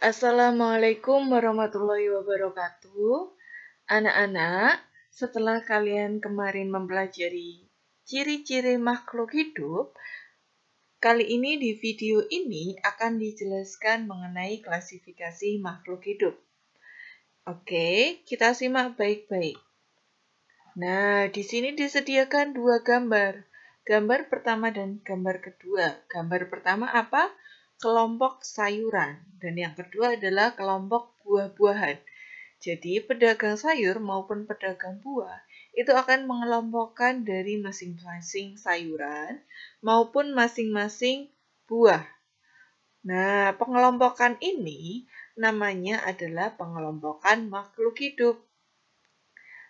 Assalamualaikum warahmatullahi wabarakatuh. Anak-anak, setelah kalian kemarin mempelajari ciri-ciri makhluk hidup, kali ini di video ini akan dijelaskan mengenai klasifikasi makhluk hidup. Oke, kita simak baik-baik. Nah, di sini disediakan dua gambar. Gambar pertama dan gambar kedua. Gambar pertama apa? kelompok sayuran, dan yang kedua adalah kelompok buah-buahan. Jadi, pedagang sayur maupun pedagang buah itu akan mengelompokkan dari masing-masing sayuran maupun masing-masing buah. Nah, pengelompokan ini namanya adalah pengelompokan makhluk hidup.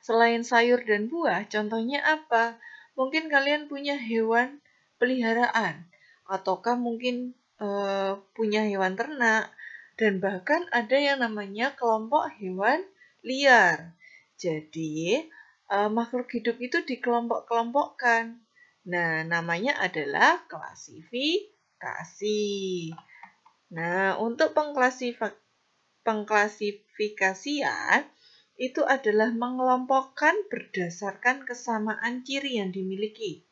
Selain sayur dan buah, contohnya apa? Mungkin kalian punya hewan peliharaan, ataukah mungkin Eh, punya hewan ternak dan bahkan ada yang namanya kelompok hewan liar. Jadi, uh, makhluk hidup itu dikelompok-kelompokkan. Nah, namanya adalah klasifikasi. Nah, untuk pengklasifik pengklasifikasian itu adalah mengelompokkan berdasarkan kesamaan ciri yang dimiliki.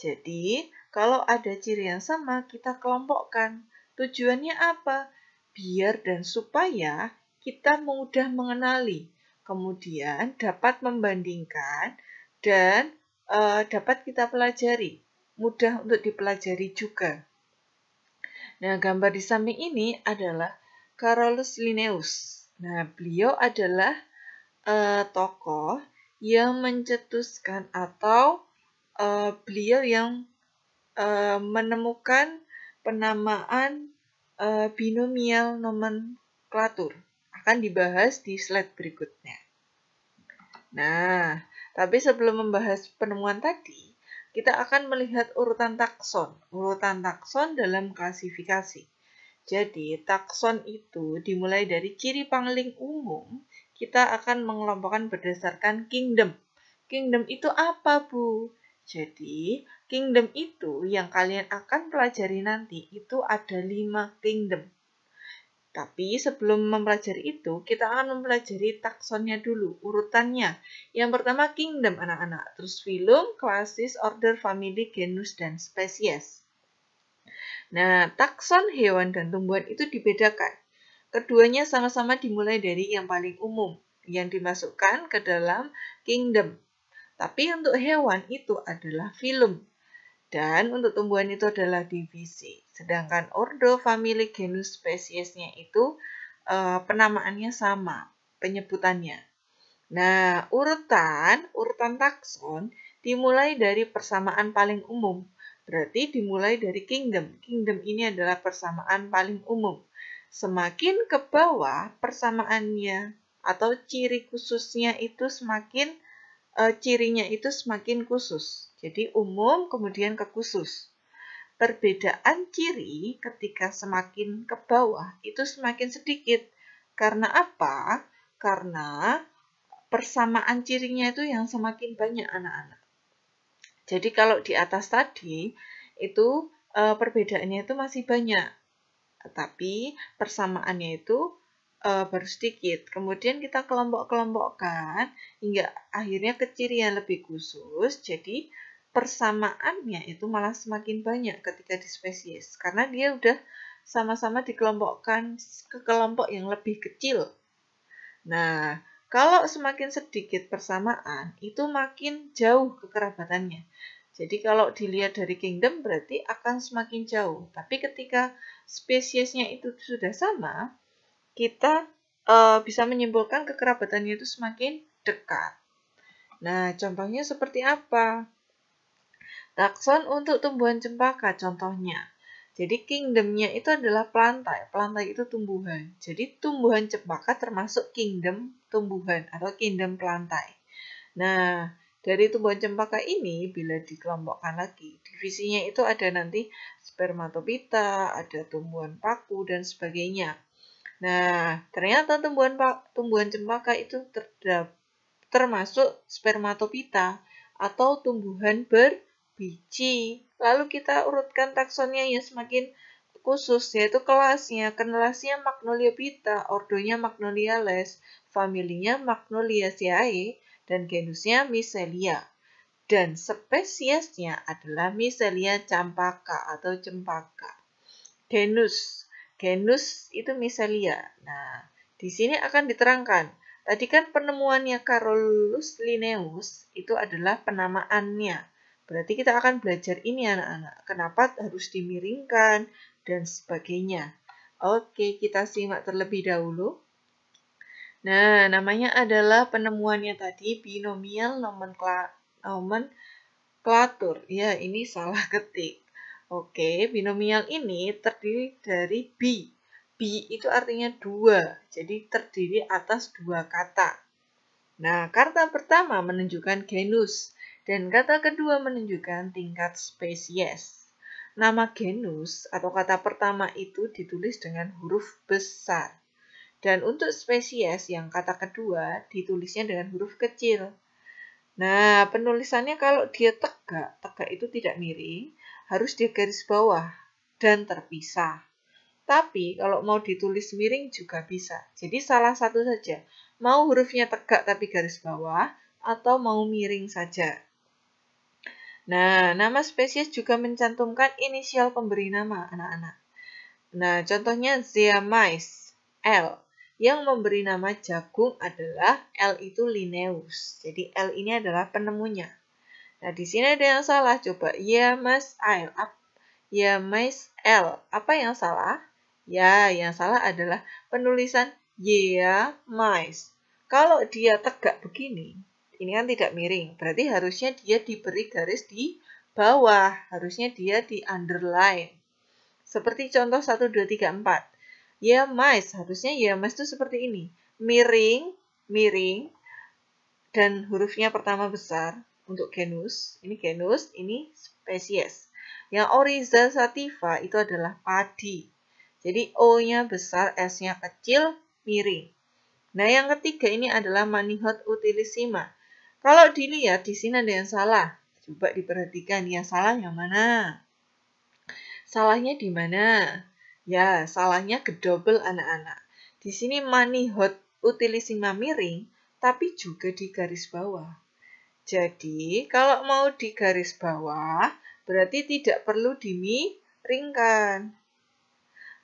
Jadi, kalau ada ciri yang sama, kita kelompokkan. Tujuannya apa? Biar dan supaya kita mudah mengenali, kemudian dapat membandingkan dan e, dapat kita pelajari, mudah untuk dipelajari juga. Nah, gambar di samping ini adalah Carolus Linnaeus. Nah, beliau adalah e, tokoh yang mencetuskan atau e, beliau yang Eh, menemukan penamaan eh, binomial nomenklatur akan dibahas di slide berikutnya. Nah, tapi sebelum membahas penemuan tadi, kita akan melihat urutan takson, urutan takson dalam klasifikasi. Jadi, takson itu dimulai dari ciri pangling umum, kita akan mengelompokkan berdasarkan kingdom. Kingdom itu apa, Bu? Jadi, kingdom itu yang kalian akan pelajari nanti itu ada lima kingdom. Tapi sebelum mempelajari itu, kita akan mempelajari taksonnya dulu, urutannya. Yang pertama kingdom anak-anak, terus filum, klasis, order, family, genus, dan spesies. Nah, takson hewan dan tumbuhan itu dibedakan. Keduanya sama-sama dimulai dari yang paling umum, yang dimasukkan ke dalam kingdom. Tapi untuk hewan itu adalah filum. Dan untuk tumbuhan itu adalah divisi. Sedangkan ordo, family, genus, spesiesnya itu uh, penamaannya sama, penyebutannya. Nah, urutan, urutan takson dimulai dari persamaan paling umum. Berarti dimulai dari kingdom. Kingdom ini adalah persamaan paling umum. Semakin ke bawah persamaannya atau ciri khususnya itu semakin e, cirinya itu semakin khusus. Jadi umum kemudian ke khusus. Perbedaan ciri ketika semakin ke bawah itu semakin sedikit. Karena apa? Karena persamaan cirinya itu yang semakin banyak anak-anak. Jadi kalau di atas tadi itu e, perbedaannya itu masih banyak. Tapi persamaannya itu uh, eh, baru sedikit. Kemudian kita kelompok-kelompokkan hingga akhirnya kecirian yang lebih khusus. Jadi persamaannya itu malah semakin banyak ketika di spesies karena dia udah sama-sama dikelompokkan ke kelompok yang lebih kecil. Nah, kalau semakin sedikit persamaan, itu makin jauh kekerabatannya. Jadi kalau dilihat dari kingdom berarti akan semakin jauh. Tapi ketika spesiesnya itu sudah sama, kita uh, bisa menyimpulkan kekerabatannya itu semakin dekat. Nah, contohnya seperti apa? Takson untuk tumbuhan cempaka contohnya. Jadi kingdomnya itu adalah pelantai. Pelantai itu tumbuhan. Jadi tumbuhan cempaka termasuk kingdom tumbuhan atau kingdom pelantai. Nah, dari tumbuhan cempaka ini bila dikelompokkan lagi, divisinya itu ada nanti spermatopita, ada tumbuhan paku dan sebagainya. Nah, ternyata tumbuhan tumbuhan cempaka itu terdap, termasuk spermatopita atau tumbuhan berbiji. Lalu kita urutkan taksonnya yang semakin khusus yaitu kelasnya. Kelasnya Magnoliopita, ordonya Magnoliales, familinya Magnoliaceae dan genusnya Micelia. Dan spesiesnya adalah Micelia campaka atau cempaka. Genus genus itu miselia. Nah, di sini akan diterangkan. Tadi kan penemuannya Carolus Linnaeus itu adalah penamaannya. Berarti kita akan belajar ini anak-anak. Kenapa harus dimiringkan dan sebagainya. Oke, kita simak terlebih dahulu. Nah, namanya adalah penemuannya tadi binomial nomenklatur. Ya, ini salah ketik. Oke, binomial ini terdiri dari bi. Bi itu artinya dua, jadi terdiri atas dua kata. Nah, kata pertama menunjukkan genus, dan kata kedua menunjukkan tingkat spesies. Nama genus atau kata pertama itu ditulis dengan huruf besar. Dan untuk spesies yang kata kedua ditulisnya dengan huruf kecil. Nah, penulisannya kalau dia tegak, tegak itu tidak miring, harus di garis bawah dan terpisah. Tapi kalau mau ditulis miring juga bisa. Jadi salah satu saja. Mau hurufnya tegak tapi garis bawah atau mau miring saja. Nah, nama spesies juga mencantumkan inisial pemberi nama anak-anak. Nah, contohnya Mice, L. Yang memberi nama jagung adalah L itu Linnaeus. Jadi L ini adalah penemunya. Nah, di sini ada yang salah. Coba ya mas L. Ah, ya, ya mas L. Apa yang salah? Ya, yang salah adalah penulisan ya Mas. Kalau dia tegak begini, ini kan tidak miring. Berarti harusnya dia diberi garis di bawah. Harusnya dia di underline. Seperti contoh 1, 2, 3, 4. Ya Mas. harusnya ya Mas itu seperti ini. Miring, miring, dan hurufnya pertama besar, untuk genus, ini genus, ini spesies. Yang Oryza sativa itu adalah padi. Jadi O-nya besar, S-nya kecil, miring. Nah, yang ketiga ini adalah Manihot utilisima. Kalau dilihat di sini ada yang salah. Coba diperhatikan yang salah yang mana? Salahnya di mana? Ya, salahnya gedobel anak-anak. Di sini Manihot utilisima miring, tapi juga di garis bawah. Jadi, kalau mau di garis bawah, berarti tidak perlu dimiringkan.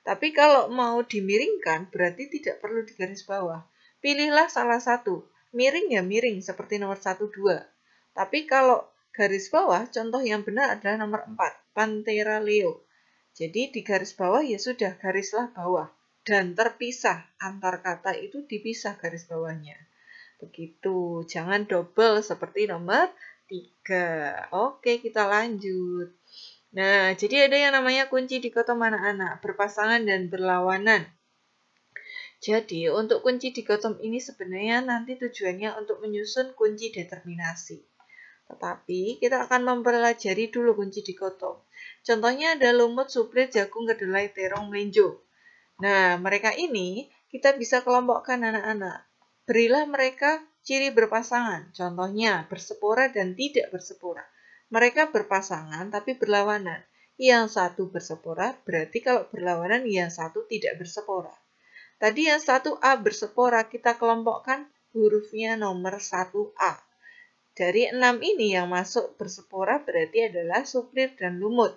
Tapi kalau mau dimiringkan, berarti tidak perlu di garis bawah. Pilihlah salah satu. Miring ya miring, seperti nomor 1, 2. Tapi kalau garis bawah, contoh yang benar adalah nomor 4, Pantera leo. Jadi di garis bawah ya sudah, garislah bawah. Dan terpisah, antar kata itu dipisah garis bawahnya. Begitu, jangan double seperti nomor 3. Oke, kita lanjut. Nah, jadi ada yang namanya kunci di dikotom anak-anak, berpasangan dan berlawanan. Jadi, untuk kunci di kotom ini sebenarnya nanti tujuannya untuk menyusun kunci determinasi. Tetapi, kita akan mempelajari dulu kunci di kotom Contohnya ada lumut, suplir jagung, kedelai, terong, melinjo. Nah, mereka ini kita bisa kelompokkan anak-anak. Berilah mereka ciri berpasangan, contohnya bersepora dan tidak bersepora. Mereka berpasangan tapi berlawanan. Yang satu bersepora berarti kalau berlawanan yang satu tidak bersepora. Tadi yang satu A bersepora kita kelompokkan hurufnya nomor satu a Dari enam ini yang masuk bersepora berarti adalah suplir dan lumut.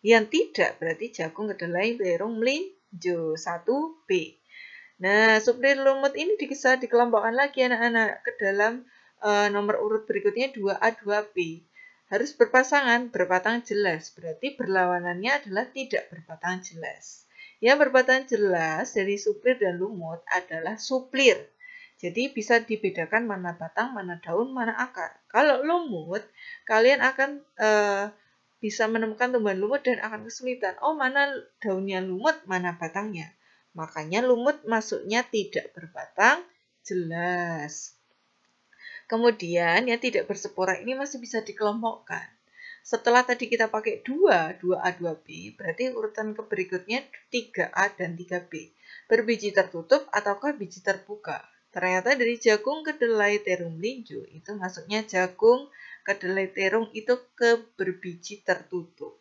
Yang tidak berarti jagung, kedelai, berung, melinjo satu b Nah, suplir lumut ini bisa dikelompokkan lagi anak-anak ke dalam e, nomor urut berikutnya 2 a 2 b Harus berpasangan, berpatang jelas. Berarti berlawanannya adalah tidak berpatang jelas. Yang berpatang jelas dari suplir dan lumut adalah suplir. Jadi bisa dibedakan mana batang, mana daun, mana akar. Kalau lumut, kalian akan e, bisa menemukan tumbuhan lumut dan akan kesulitan. Oh, mana daunnya lumut, mana batangnya. Makanya lumut masuknya tidak berbatang, jelas. Kemudian yang tidak bersepora ini masih bisa dikelompokkan. Setelah tadi kita pakai 2, 2A, 2B, berarti urutan keberikutnya 3A dan 3B. Berbiji tertutup ataukah biji terbuka. Ternyata dari jagung kedelai terung linju itu masuknya jagung kedelai terung itu ke berbiji tertutup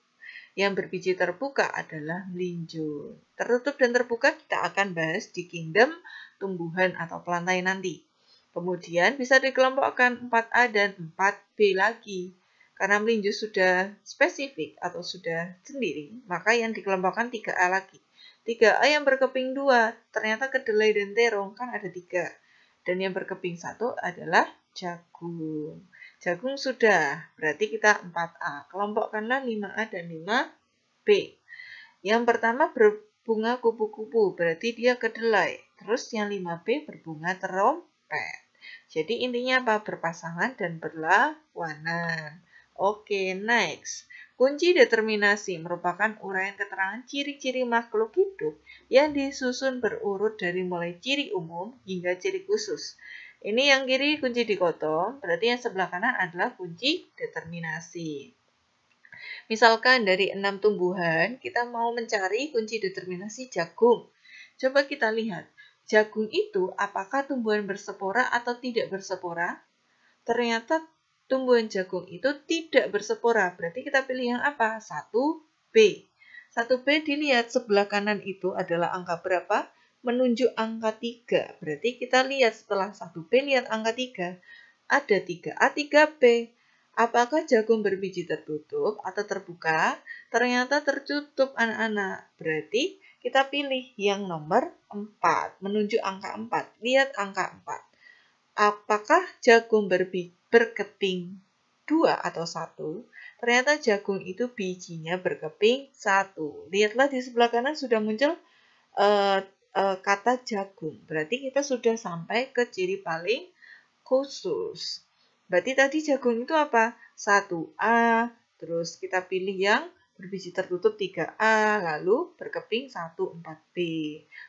yang berbiji terbuka adalah melinjo. Tertutup dan terbuka kita akan bahas di kingdom tumbuhan atau pelantai nanti. Kemudian bisa dikelompokkan 4A dan 4B lagi. Karena melinjo sudah spesifik atau sudah sendiri, maka yang dikelompokkan 3A lagi. 3A yang berkeping 2, ternyata kedelai dan terong kan ada 3. Dan yang berkeping 1 adalah jagung. Jagung sudah, berarti kita 4A. Kelompokkanlah 5A dan 5B. Yang pertama berbunga kupu-kupu, berarti dia kedelai. Terus yang 5B berbunga terompet. Jadi intinya apa? Berpasangan dan berlawanan. Oke, next. Kunci determinasi merupakan uraian keterangan ciri-ciri makhluk hidup yang disusun berurut dari mulai ciri umum hingga ciri khusus. Ini yang kiri kunci dikotom, berarti yang sebelah kanan adalah kunci determinasi. Misalkan dari enam tumbuhan, kita mau mencari kunci determinasi jagung. Coba kita lihat, jagung itu apakah tumbuhan bersepora atau tidak bersepora? Ternyata tumbuhan jagung itu tidak bersepora, berarti kita pilih yang apa? 1B. 1B dilihat sebelah kanan itu adalah angka berapa? menunjuk angka 3. Berarti kita lihat setelah 1B, lihat angka 3. Ada 3A, 3B. Apakah jagung berbiji tertutup atau terbuka? Ternyata tertutup anak-anak. Berarti kita pilih yang nomor 4, menunjuk angka 4. Lihat angka 4. Apakah jagung berbiji berkeping 2 atau 1? Ternyata jagung itu bijinya berkeping 1. Lihatlah di sebelah kanan sudah muncul uh, Eh, kata jagung. Berarti kita sudah sampai ke ciri paling khusus. Berarti tadi jagung itu apa? 1A, terus kita pilih yang berbiji tertutup 3A, lalu berkeping 14 b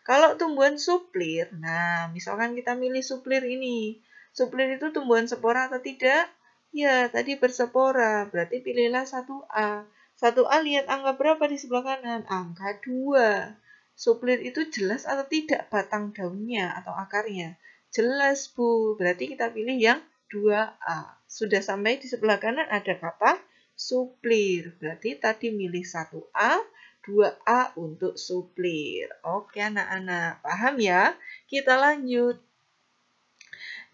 Kalau tumbuhan suplir, nah misalkan kita milih suplir ini. Suplir itu tumbuhan spora atau tidak? Ya, tadi bersepora, berarti pilihlah 1A. 1A lihat angka berapa di sebelah kanan? Angka 2. Suplir itu jelas atau tidak batang daunnya atau akarnya? Jelas, Bu. Berarti kita pilih yang 2A. Sudah sampai di sebelah kanan ada kata suplir. Berarti tadi milih 1A, 2A untuk suplir. Oke anak-anak, paham ya? Kita lanjut.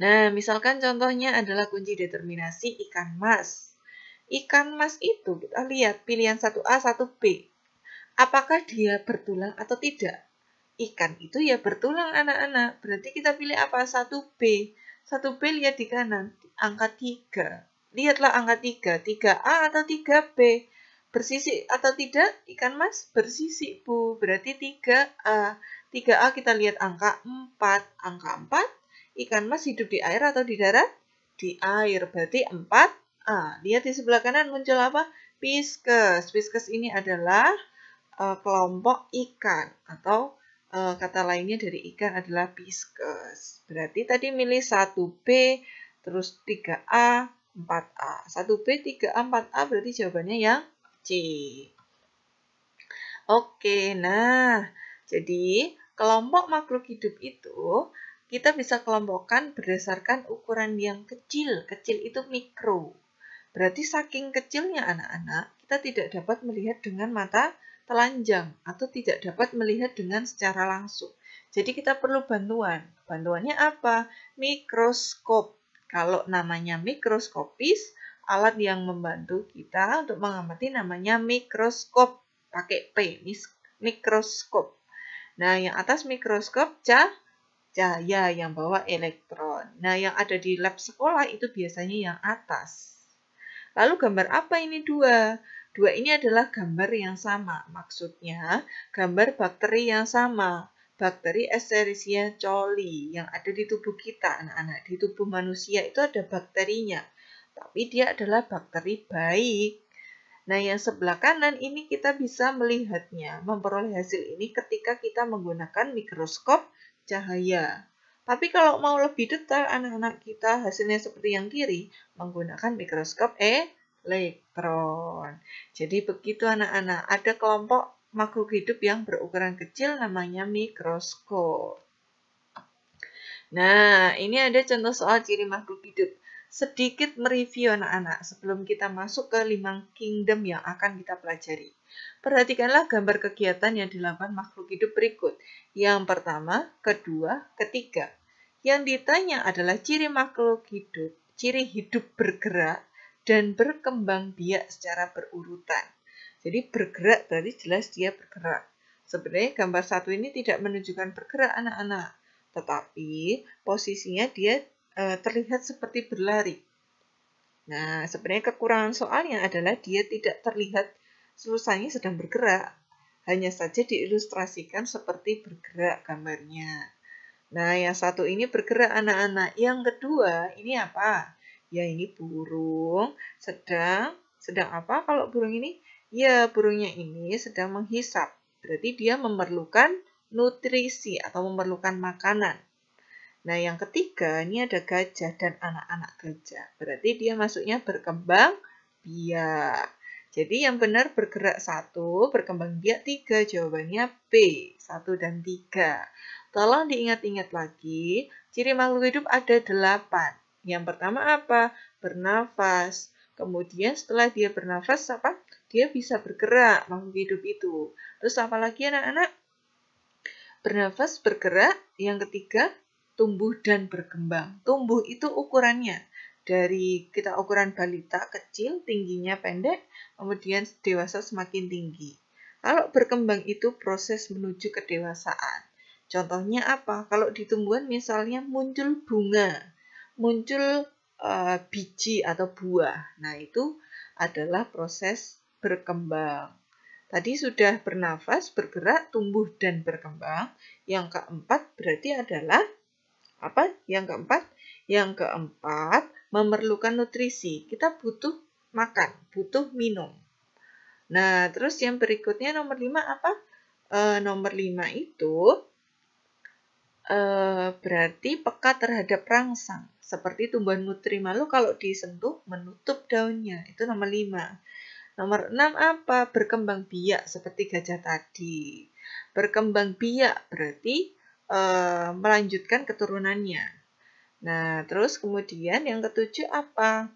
Nah, misalkan contohnya adalah kunci determinasi ikan mas. Ikan mas itu kita lihat pilihan 1A, 1B apakah dia bertulang atau tidak. Ikan itu ya bertulang anak-anak. Berarti kita pilih apa? 1B. 1B lihat di kanan. Angka 3. Lihatlah angka 3. 3A atau 3B. Bersisi atau tidak? Ikan mas bersisi, Bu. Berarti 3A. 3A kita lihat angka 4. Angka 4. Ikan mas hidup di air atau di darat? Di air. Berarti 4A. Lihat di sebelah kanan muncul apa? Piskes. Piskes ini adalah uh, kelompok ikan atau uh, kata lainnya dari ikan adalah pisces. Berarti tadi milih 1B terus 3A, 4A. 1B, 3A, 4A berarti jawabannya yang C. Oke, nah jadi kelompok makhluk hidup itu kita bisa kelompokkan berdasarkan ukuran yang kecil. Kecil itu mikro. Berarti saking kecilnya anak-anak, kita tidak dapat melihat dengan mata telanjang atau tidak dapat melihat dengan secara langsung. Jadi kita perlu bantuan. Bantuannya apa? Mikroskop. Kalau namanya mikroskopis, alat yang membantu kita untuk mengamati namanya mikroskop. Pakai P, mikroskop. Nah, yang atas mikroskop cah cahaya yang bawa elektron. Nah, yang ada di lab sekolah itu biasanya yang atas. Lalu gambar apa ini dua? Dua ini adalah gambar yang sama, maksudnya gambar bakteri yang sama, bakteri Escherichia coli yang ada di tubuh kita, anak-anak. Di tubuh manusia itu ada bakterinya, tapi dia adalah bakteri baik. Nah, yang sebelah kanan ini kita bisa melihatnya, memperoleh hasil ini ketika kita menggunakan mikroskop cahaya. Tapi kalau mau lebih detail, anak-anak kita hasilnya seperti yang kiri, menggunakan mikroskop E elektron. Jadi begitu anak-anak, ada kelompok makhluk hidup yang berukuran kecil namanya mikroskop. Nah, ini ada contoh soal ciri makhluk hidup. Sedikit mereview anak-anak sebelum kita masuk ke lima kingdom yang akan kita pelajari. Perhatikanlah gambar kegiatan yang dilakukan makhluk hidup berikut. Yang pertama, kedua, ketiga. Yang ditanya adalah ciri makhluk hidup, ciri hidup bergerak, dan berkembang biak secara berurutan. Jadi bergerak berarti jelas dia bergerak. Sebenarnya gambar satu ini tidak menunjukkan bergerak anak-anak, tetapi posisinya dia e, terlihat seperti berlari. Nah, sebenarnya kekurangan soalnya adalah dia tidak terlihat selesainya sedang bergerak, hanya saja diilustrasikan seperti bergerak gambarnya. Nah, yang satu ini bergerak anak-anak. Yang kedua, ini apa? ya ini burung sedang sedang apa kalau burung ini ya burungnya ini sedang menghisap berarti dia memerlukan nutrisi atau memerlukan makanan nah yang ketiga ini ada gajah dan anak-anak gajah berarti dia masuknya berkembang biak jadi yang benar bergerak satu, berkembang biak tiga. Jawabannya B, satu dan tiga. Tolong diingat-ingat lagi, ciri makhluk hidup ada delapan. Yang pertama apa? Bernafas. Kemudian setelah dia bernafas apa? Dia bisa bergerak makhluk hidup itu. Terus apa lagi anak-anak? Bernafas, bergerak. Yang ketiga, tumbuh dan berkembang. Tumbuh itu ukurannya. Dari kita ukuran balita kecil, tingginya pendek, kemudian dewasa semakin tinggi. Kalau berkembang itu proses menuju kedewasaan. Contohnya apa? Kalau di tumbuhan misalnya muncul bunga muncul uh, biji atau buah. Nah, itu adalah proses berkembang. Tadi sudah bernafas, bergerak, tumbuh, dan berkembang. Yang keempat berarti adalah apa? Yang keempat, yang keempat memerlukan nutrisi. Kita butuh makan, butuh minum. Nah, terus yang berikutnya nomor lima apa? E, nomor lima itu e, berarti peka terhadap rangsang seperti tumbuhan mutri malu kalau disentuh menutup daunnya. Itu nomor 5. Nomor 6 apa? Berkembang biak seperti gajah tadi. Berkembang biak berarti e, melanjutkan keturunannya. Nah, terus kemudian yang ketujuh apa?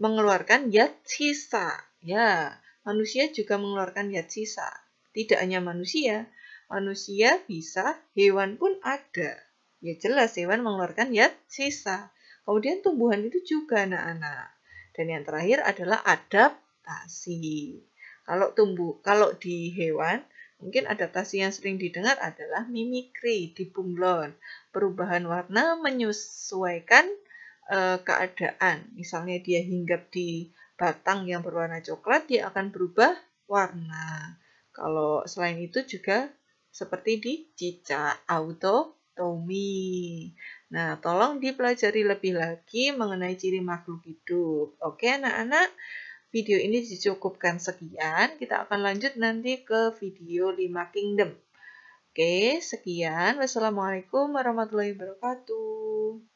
Mengeluarkan yat sisa. Ya, manusia juga mengeluarkan yat sisa. Tidak hanya manusia, manusia bisa, hewan pun ada. Ya jelas hewan mengeluarkan ya sisa. Kemudian tumbuhan itu juga anak-anak. Dan yang terakhir adalah adaptasi. Kalau tumbuh, kalau di hewan mungkin adaptasi yang sering didengar adalah mimikri, di bunglon perubahan warna menyesuaikan e, keadaan. Misalnya dia hinggap di batang yang berwarna coklat, dia akan berubah warna. Kalau selain itu juga seperti di cicak auto Tommy. Nah, tolong dipelajari lebih lagi mengenai ciri makhluk hidup. Oke, anak-anak, video ini dicukupkan sekian. Kita akan lanjut nanti ke video 5 Kingdom. Oke, sekian. Wassalamualaikum warahmatullahi wabarakatuh.